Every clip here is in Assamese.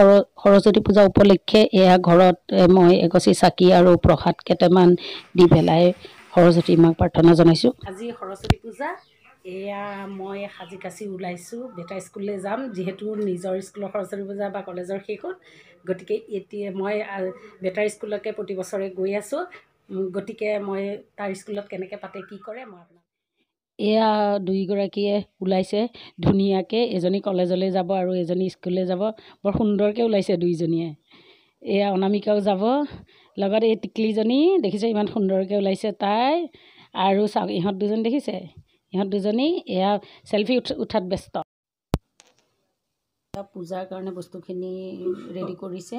সৰ সৰস্বতী পূজা উপলক্ষে এয়া ঘৰত মই এগছি চাকি আৰু প্ৰসাদ কেইটামান দি পেলাই সৰস্বতী মাক প্ৰাৰ্থনা জনাইছোঁ আজি সৰস্বতী পূজা এয়া মই সাজি কাচি ওলাইছোঁ বেটা স্কুললৈ যাম যিহেতু নিজৰ স্কুলৰ সৰস্বতী পূজা বা কলেজৰ শেষ হ'ল গতিকে এতিয়া মই বেটাৰ স্কুললৈকে প্ৰতি বছৰে গৈ আছোঁ গতিকে মই তাৰ স্কুলত কেনেকৈ পাতে কি কৰে মই আপোনাক এয়া দুয়োগৰাকীয়ে ওলাইছে ধুনীয়াকৈ এজনী কলেজলৈ যাব আৰু এজনী স্কুললৈ যাব বৰ সুন্দৰকৈ ওলাইছে দুইজনীয়ে এয়া অনামিকাও যাব লগত এই টিকলিজনী দেখিছে ইমান সুন্দৰকৈ ওলাইছে তাই আৰু চাওক ইহঁত দুজনী দেখিছে ইহঁত দুজনী এয়া চেল্ফি উঠ উঠাত ব্যস্ত পূজাৰ কাৰণে বস্তুখিনি ৰেডি কৰিছে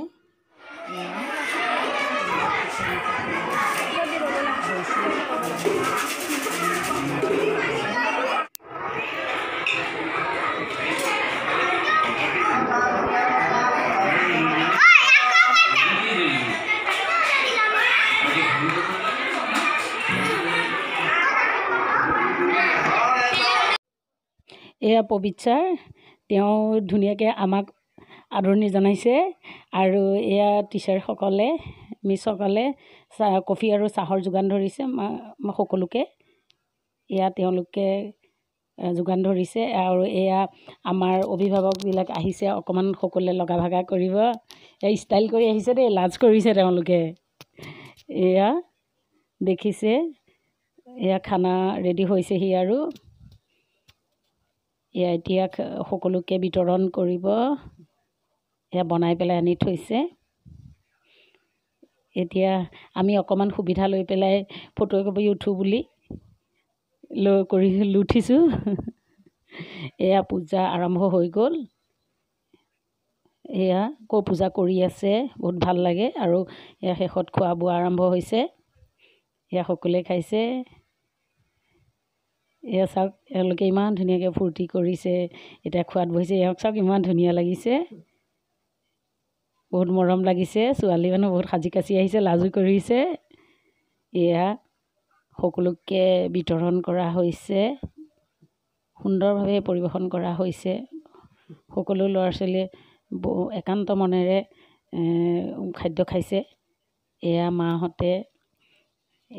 এয়া পবিত্ৰাৰ তেওঁ ধুনীয়াকৈ আমাক আদৰণি জনাইছে আৰু এয়া টিচাৰসকলে মিছসকলে চাহ কফি আৰু চাহৰ যোগান ধৰিছে সকলোকে এয়া তেওঁলোকে যোগান ধৰিছে আৰু এয়া আমাৰ অভিভাৱকবিলাক আহিছে অকণমান সকলোৱে লগা ভাগা কৰিব এয়া ষ্টাইল কৰি আহিছে দেই লাজ কৰিছে তেওঁলোকে এয়া দেখিছে এয়া খানা ৰেডি হৈছেহি আৰু এয়া এতিয়া সকলোকে বিতৰণ কৰিব এয়া বনাই পেলাই আনি থৈছে এতিয়া আমি অকণমান সুবিধা লৈ পেলাই ফটো কপি উঠোঁ বুলি লৈ কৰি লুঠিছোঁ এয়া পূজা আৰম্ভ হৈ গ'ল এয়া ক'ৰ পূজা কৰি আছে বহুত ভাল লাগে আৰু এয়া শেষত খোৱা বোৱা আৰম্ভ হৈছে এয়া সকলোৱে খাইছে এয়া চাওক এওঁলোকে ইমান ধুনীয়াকৈ ফূৰ্তি কৰিছে এতিয়া খোৱাত বহিছে এওঁক চাওক ইমান ধুনীয়া লাগিছে বহুত মৰম লাগিছে ছোৱালী মানুহ বহুত সাজি কাচি আহিছে লাজু কৰিছে এয়া সকলোকে বিতৰণ কৰা হৈছে সুন্দৰভাৱে পৰিৱেশন কৰা হৈছে সকলো ল'ৰা ছোৱালীয়ে ব একান্ত মনেৰে খাদ্য খাইছে এয়া মাহঁতে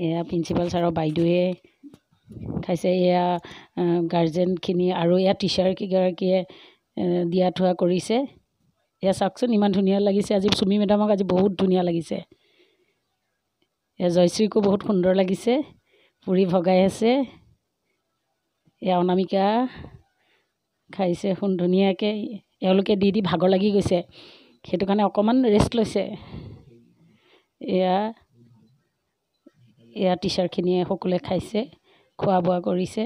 এয়া প্ৰিঞ্চিপাল ছাৰৰ বাইদেৱে খাইছে এয়া গাৰ্জেনখিনি আৰু এয়া টিচাৰ কেইগৰাকীয়ে দিয়া থোৱা কৰিছে এয়া চাওকচোন ইমান ধুনীয়া লাগিছে আজি চুমি মেডামক আজি বহুত ধুনীয়া লাগিছে এয়া জয়শ্ৰীকো বহুত সুন্দৰ লাগিছে পুৰি ভগাই আছে এয়া অনামিকা খাইছে সোন ধুনীয়াকৈ এওঁলোকে দি দি ভাগৰ লাগি গৈছে সেইটো কাৰণে অকণমান ৰেষ্ট লৈছে এয়া এয়া টিচাৰখিনিয়ে সকলোৱে খাইছে খোৱা বোৱা কৰিছে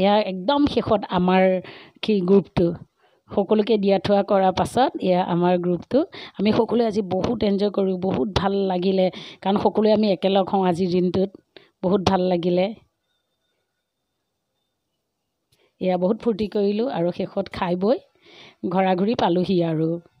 এয়া একদম শেষত আমাৰ কি গ্ৰুপটো সকলোকে দিয়া থোৱা কৰাৰ পাছত এয়া আমাৰ গ্ৰুপটো আমি সকলোৱে আজি বহুত এনজয় কৰোঁ বহুত ভাল লাগিলে কাৰণ সকলোৱে আমি একেলগ হওঁ আজিৰ দিনটোত বহুত ভাল লাগিলে এয়া বহুত ফূৰ্তি কৰিলোঁ আৰু শেষত খাই বৈ ঘৰা ঘূৰি পালোঁহি আৰু